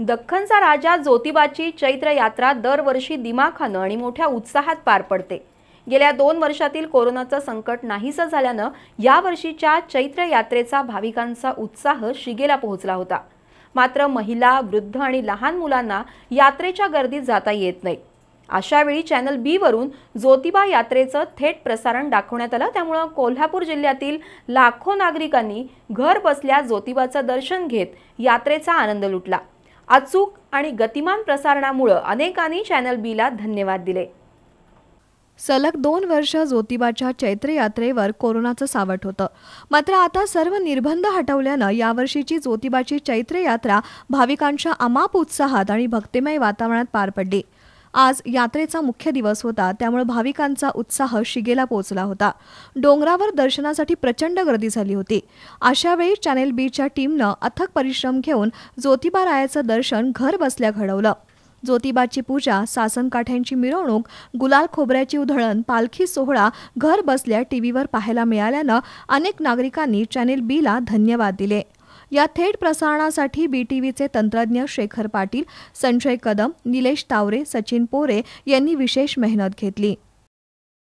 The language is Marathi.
दख्खनचा राजा ज्योतिबाची चैत्र यात्रा दरवर्षी दिमाखानं आणि मोठ्या उत्साहात पार पडते गेल्या दोन वर्षातील कोरोनाचं संकट नाहीसं झाल्यानं यावर्षीच्या चैत्र यात्रेचा भाविकांचा उत्साह शिगेला पोहोचला होता मात्र महिला वृद्ध आणि लहान मुलांना यात्रेच्या गर्दीत जाता येत नाही अशावेळी चॅनल बी वरून ज्योतिबा यात्रेचं थेट प्रसारण दाखवण्यात आलं त्यामुळं कोल्हापूर जिल्ह्यातील लाखो नागरिकांनी घर बसल्या ज्योतिबाचं दर्शन घेत यात्रेचा आनंद लुटला अचूक आणि गतिमान प्रसारणामुळं अनेकांनी चॅनल बीला धन्यवाद दिले सलग दोन वर्ष ज्योतिबाच्या चैत्र यात्रेवर कोरोनाचं सावट होतं मात्र आता सर्व निर्बंध हटवल्यानं यावर्षीची ज्योतिबाची चैत्र यात्रा भाविकांच्या अमाप उत्साहात आणि भक्तिमय वातावरणात पार पडली आज यात्रेचा मुख्य दिवस होता त्यामुळे भाविकांचा उत्साह शिगेला पोहोचला होता डोंगरावर दर्शनासाठी प्रचंड गर्दी झाली होती अशावेळी चॅनेल बीच्या टीमनं अथक परिश्रम घेऊन ज्योतिबा रायाचं दर्शन घर बसल्या घडवलं ज्योतिबाची पूजा सासनकाठ्यांची मिरवणूक गुलाल खोबऱ्याची उधळण पालखी सोहळा घर बसल्या टीव्हीवर पाहायला मिळाल्यानं अनेक नागरिकांनी चॅनेल बीला धन्यवाद दिले या थेट प्रसारणासाठी बीटीव्हीचे तंत्रज्ञ शेखर पाटील संजय कदम निलेश तावरे सचिन पोरे यांनी विशेष मेहनत घेतली